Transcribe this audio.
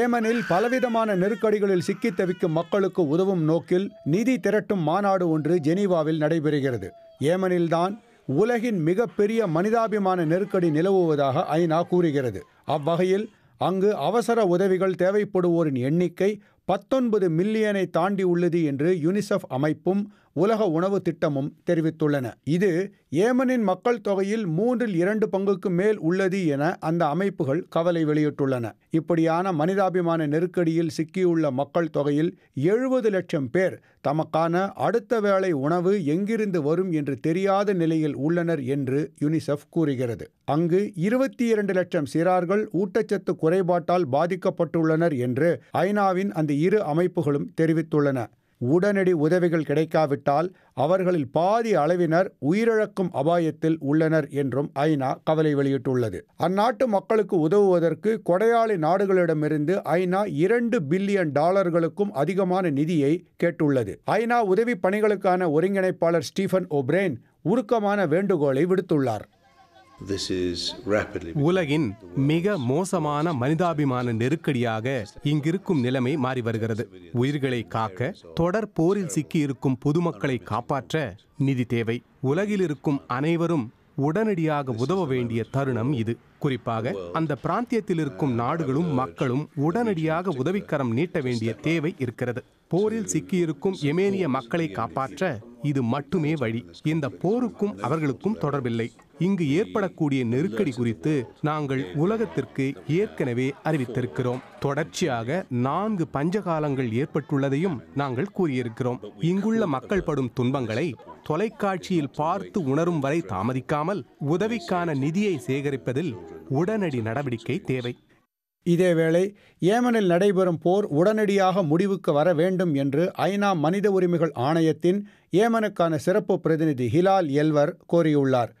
ஏமனில் பலவிதமான நெருக்கடிகளில் சிக்கி தவிக்கும் மக்களுக்கு உதவும் நோக்கில் நிதி திரட்டும் மாநாடு ஒன்று ஜெனீவாவில் நடைபெறுகிறது ஏமனில்தான் உலகின் மிகப்பெரிய மனிதாபிமான நெருக்கடி நிலவுவதாக ஐநா கூறுகிறது அவ்வகையில் அங்கு அவசர உதவிகள் தேவைப்படுவோரின் எண்ணிக்கை பத்தொன்பது மில்லியனை தாண்டி உள்ளது என்று யுனிசெஃப் அமைப்பும் உலக உணவு திட்டமும் தெரிவித்துள்ளன இது ஏமனின் மக்கள் தொகையில் மூன்றில் இரண்டு பங்குக்கு மேல் உள்ளது என அந்த அமைப்புகள் கவலை வெளியிட்டுள்ளன இப்படியான மனிதாபிமான நெருக்கடியில் சிக்கியுள்ள மக்கள் தொகையில் எழுபது லட்சம் பேர் தமக்கான அடுத்த வேளை உணவு எங்கிருந்து வரும் என்று தெரியாத நிலையில் உள்ளனர் என்று யுனிசெஃப் கூறுகிறது அங்கு இருபத்தி இரண்டு லட்சம் சிறார்கள் ஊட்டச்சத்து குறைபாட்டால் பாதிக்கப்பட்டுள்ளனர் என்று ஐநாவின் அந்த இரு அமைப்புகளும் தெரிவித்துள்ளன உடனடி உதவிகள் கிடைக்காவிட்டால் அவர்களில் பாதி அளவினர் உயிரிழக்கும் அபாயத்தில் உள்ளனர் என்றும் ஐநா கவலை வெளியிட்டுள்ளது அந்நாட்டு மக்களுக்கு உதவுவதற்கு கொடையாளி நாடுகளிடமிருந்து ஐநா இரண்டு பில்லியன் டாலர்களுக்கும் அதிகமான நிதியை கேட்டுள்ளது ஐநா உதவி பணிகளுக்கான ஒருங்கிணைப்பாளர் ஸ்டீஃபன் ஒப்ரேன் உருக்கமான வேண்டுகோளை விடுத்துள்ளார் உலகின் மிக மோசமான மனிதாபிமான நெருக்கடியாக இங்கிருக்கும் நிலைமை மாறி வருகிறது உயிர்களை காக்க தொடர் போரில் சிக்கியிருக்கும் பொதுமக்களை காப்பாற்ற நிதி தேவை உலகில் இருக்கும் அனைவரும் உடனடியாக உதவ வேண்டிய தருணம் இது குறிப்பாக அந்த பிராந்தியத்தில் இருக்கும் நாடுகளும் மக்களும் உடனடியாக உதவிக்கரம் நீட்ட வேண்டிய தேவை இருக்கிறது போரில் சிக்கியிருக்கும் எமேனிய மக்களை காப்பாற்ற இது மட்டுமே வழி இந்த போருக்கும் அவர்களுக்கும் தொடர்பில்லை இங்கு ஏற்படக்கூடிய நெருக்கடி குறித்து நாங்கள் உலகத்திற்கு ஏற்கனவே அறிவித்திருக்கிறோம் தொடர்ச்சியாக நான்கு பஞ்சகாலங்கள் ஏற்பட்டுள்ளதையும் நாங்கள் கூறியிருக்கிறோம் இங்குள்ள மக்கள் படும் துன்பங்களை தொலைக்காட்சியில் பார்த்து உணரும் வரை தாமதிக்காமல் உதவிக்கான நிதியை சேகரிப்பதில் உடனடி நடவடிக்கை தேவை இதேவேளை ஏமனில் நடைபெறும் போர் உடனடியாக முடிவுக்கு வர வேண்டும் என்று ஐநா மனித உரிமைகள் ஆணையத்தின் ஏமனுக்கான சிறப்பு பிரதிநிதி ஹிலால் எல்வர் கோரியுள்ளார்